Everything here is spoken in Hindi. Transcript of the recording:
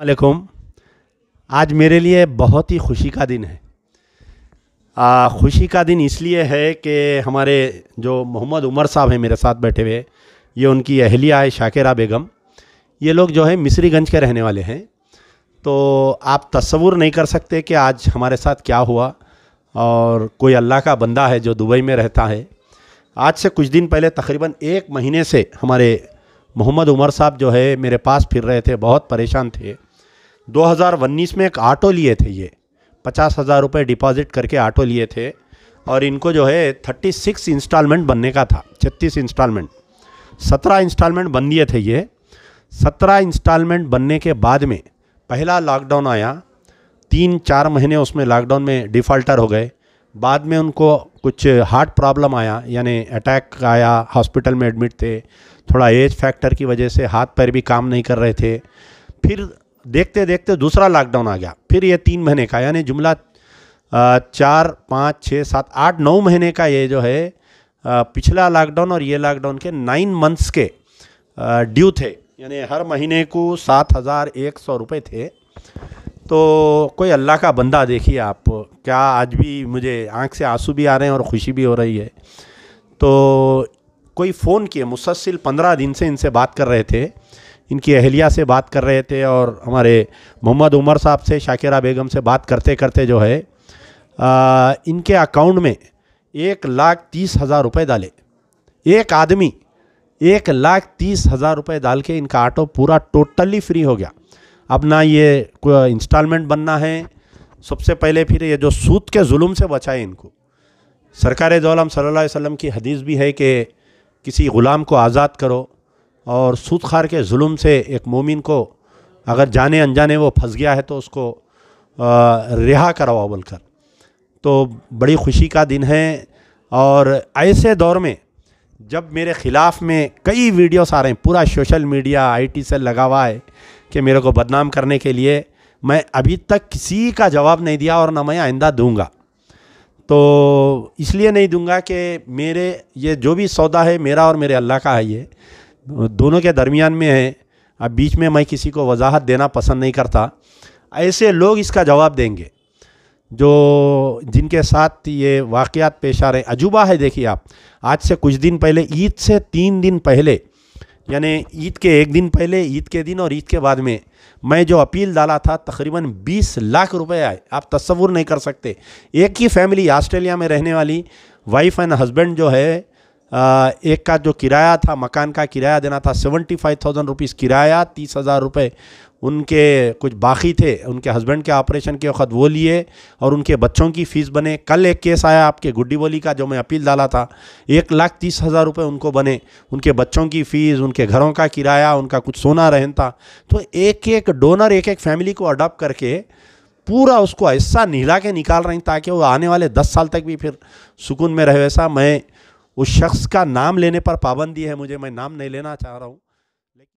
अलैक्म आज मेरे लिए बहुत ही खुशी का दिन है आ, खुशी का दिन इसलिए है कि हमारे जो मोहम्मद उमर साहब हैं मेरे साथ बैठे हुए ये उनकी अहलिया है शाकेरा बेगम ये लोग जो है मिसरीगंज के रहने वाले हैं तो आप तस्वुर नहीं कर सकते कि आज हमारे साथ क्या हुआ और कोई अल्लाह का बंदा है जो दुबई में रहता है आज से कुछ दिन पहले तकरीबन एक महीने से हमारे मोहम्मद उमर साहब जो है मेरे पास फिर रहे थे बहुत परेशान थे 2019 में एक ऑटो लिए थे ये पचास हज़ार रुपये डिपॉजिट करके ऑटो लिए थे और इनको जो है थर्टी सिक्स इंस्टॉलमेंट बनने का था छत्तीस इंस्टॉलमेंट सत्रह इंस्टॉलमेंट बन दिए थे ये सत्रह इंस्टॉलमेंट बनने के बाद में पहला लॉकडाउन आया तीन चार महीने उसमें लॉकडाउन में डिफ़ॉल्टर हो गए बाद में उनको कुछ हार्ट प्रॉब्लम आया यानी अटैक आया हॉस्पिटल में एडमिट थे थोड़ा एज फैक्टर की वजह से हाथ पैर भी काम नहीं कर रहे थे फिर देखते देखते दूसरा लॉकडाउन आ गया फिर ये तीन महीने का यानी जुमला चार पाँच छः सात आठ नौ महीने का ये जो है पिछला लॉकडाउन और ये लॉकडाउन के नाइन मंथ्स के ड्यू थे यानी हर महीने को सात हज़ार एक सौ रुपये थे तो कोई अल्लाह का बंदा देखिए आप क्या आज भी मुझे आंख से आंसू भी आ रहे हैं और ख़ुशी भी हो रही है तो कोई फ़ोन किए मुसलसिल पंद्रह दिन से इनसे बात कर रहे थे इनकी अहलिया से बात कर रहे थे और हमारे मोहम्मद उमर साहब से शाकिरा बेगम से बात करते करते जो है आ, इनके अकाउंट में एक लाख तीस हज़ार रुपये डाले एक आदमी एक लाख तीस हज़ार रुपये डाल के इनका ऑटो पूरा टोटली फ्री हो गया अब ना ये इंस्टॉलमेंट बनना है सबसे पहले फिर ये जो सूद के जुल्म से बचाए इनको सरकार दोलम सल्लल्लाहु अलैहि वसल्लम की हदीस भी है कि किसी ग़ुलाम को आज़ाद करो और सूद खार के जुल्म से एक मोमिन को अगर जाने अनजाने वो फंस गया है तो उसको रिहा करवाओ बोलकर तो बड़ी खुशी का दिन है और ऐसे दौर में जब मेरे ख़िलाफ़ में कई वीडियोस आ रहे हैं पूरा सोशल मीडिया आईटी से लगा हुआ है कि मेरे को बदनाम करने के लिए मैं अभी तक किसी का जवाब नहीं दिया और ना मैं आइंदा दूंगा तो इसलिए नहीं दूंगा कि मेरे ये जो भी सौदा है मेरा और मेरे अल्लाह का है ये दोनों के दरमियान में है अब बीच में मैं किसी को वजाहत देना पसंद नहीं करता ऐसे लोग इसका जवाब देंगे जो जिनके साथ ये वाक़ात पेश आ रहे अजूबा है देखिए आप आज से कुछ दिन पहले ईद से तीन दिन पहले यानी ईद के एक दिन पहले ईद के दिन और ईद के बाद में मैं जो अपील डाला था तकरीबन 20 लाख रुपए आए आप तस्वुर नहीं कर सकते एक ही फैमिली ऑस्ट्रेलिया में रहने वाली वाइफ एंड हस्बैंड जो है एक का जो किराया था मकान का किराया देना था सेवेंटी फाइव थाउजेंड रुपीज़ किराया तीस हज़ार रुपये उनके कुछ बाकी थे उनके हस्बैंड के ऑपरेशन के वक्त वो लिए और उनके बच्चों की फ़ीस बने कल एक केस आया आपके गुड्डी बोली का जो मैं अपील डाला था एक लाख तीस हज़ार रुपये उनको बने उनके बच्चों की फ़ीस उनके घरों का किराया उनका कुछ सोना रहन था तो एक एक डोनर एक एक फैमिली को अडॉप्ट करके पूरा उसको ऐसा नहला के निकाल रही ताकि वो आने वाले दस साल तक भी फिर सुकून में रहे वैसा मैं उस शख्स का नाम लेने पर पाबंदी है मुझे मैं नाम नहीं लेना चाह रहा हूँ